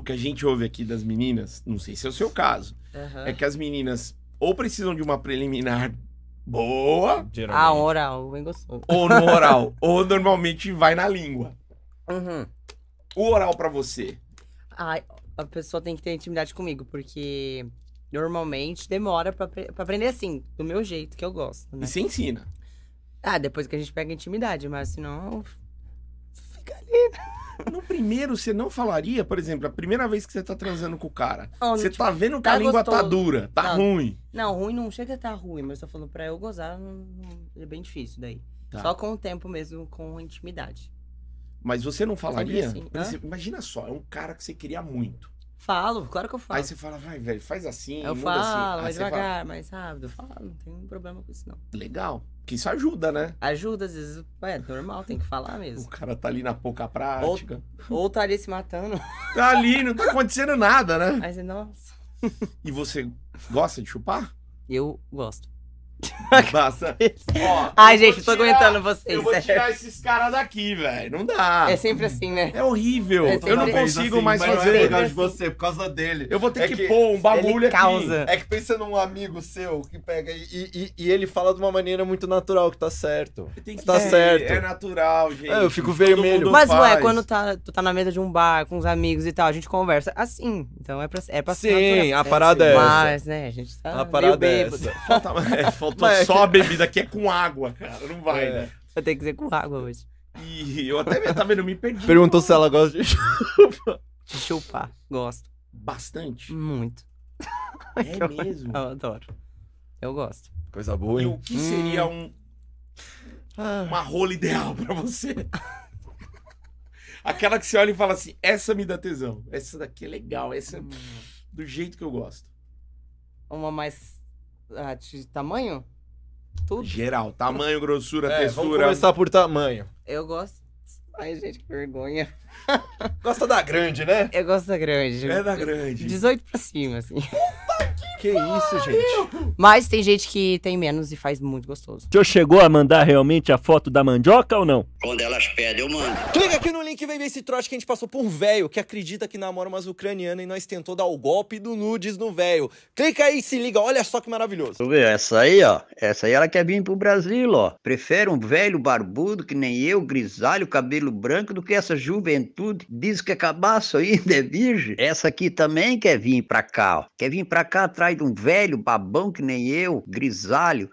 o que a gente ouve aqui das meninas, não sei se é o seu caso, uhum. é que as meninas ou precisam de uma preliminar boa. Geralmente. Ah, oral, bem gostoso. Ou no oral, ou normalmente vai na língua. Uhum. O oral para você? a pessoa tem que ter intimidade comigo, porque normalmente demora pra, aprender assim, do meu jeito que eu gosto. Né? E você ensina? Ah, depois que a gente pega intimidade, mas senão. Fica ali. Né? No primeiro, você não falaria, por exemplo, a primeira vez que você tá transando com o cara. Oh, você tipo, tá vendo que tá a língua tá gostoso. tá dura, tá não, ruim. Não, ruim não chega a tá ruim, mas eu tô falando pra eu gozar, não, é bem difícil daí. Tá. Só com o tempo mesmo, com intimidade. Mas você não falaria? Assim, imagina só, é um cara que você queria muito. Falo, claro que eu falo. Aí você fala, vai, velho, faz assim. Eu assim. falo, assim. mais devagar, fala... mais rápido. Eu falo, não tem problema com isso, não. Legal. Que isso ajuda, né? Ajuda, às vezes. É normal, tem que falar mesmo. O cara tá ali na pouca prática. Ou, ou tá ali se matando. Tá ali, não tá acontecendo nada, né? Mas, nossa. E você gosta de chupar? Eu gosto. Basta. Ó, Ai, gente, eu tô aguentando vocês. Eu vou é. tirar esses caras daqui, velho. Não dá. É sempre assim, né? É horrível. É eu não consigo assim, mais fazer. É legal de assim. você por causa dele. Eu vou ter é que, que, pôr um bagulho aqui. Causa. É que pensa num amigo seu que pega e, e, e, ele fala de uma maneira muito natural que tá certo. Tem que tá é, certo. É natural, gente. Ah, eu fico vermelho. Mas faz. ué, quando tá, tu tá na mesa de um bar com os amigos e tal, a gente conversa assim. Então é pra, é pra Sim, a parada é essa. Mas, né, a gente tá a parada meio é bêbado. É essa faltou Mas... É só a bebida, que é com água, cara. Não vai, é. né? Eu tenho que dizer com água hoje. E eu até tá vendo, me perdi. Perguntou se ela gosta de chupar. De chupar, gosto. Bastante? Muito. É eu, mesmo? Eu adoro. Eu gosto. Coisa boa, hein? E o que seria hum. um. Ah. Uma rola ideal pra você? Aquela que você olha e fala assim: essa me dá tesão. Essa daqui é legal. Essa é do jeito que eu gosto. Uma mais ah, de tamanho? Tudo. Geral, tamanho, grossura, é, textura. Vamos começar por tamanho. Eu gosto. Ai, gente, que vergonha. Gosta da grande, né? Eu gosto da grande. É da grande. 18 pra cima, assim. Puta que isso, gente. Mas tem gente que tem menos e faz muito gostoso. O senhor chegou a mandar realmente a foto da mandioca ou não? Quando elas pedem, eu mando. Clica aqui no link e vem ver esse trote que a gente passou por um velho que acredita que namora umas ucranianas e nós tentou dar o golpe do nudes no velho. Clica aí e se liga, olha só que maravilhoso. vê, essa aí, ó. Essa aí ela quer vir pro Brasil, ó. Prefere um velho barbudo que nem eu, grisalho, cabelo branco, do que essa juventude. Diz que é cabaço ainda, é virgem. Essa aqui também quer vir pra cá, ó. Quer vir pra cá atrás pai de um velho babão que nem eu, grisalho,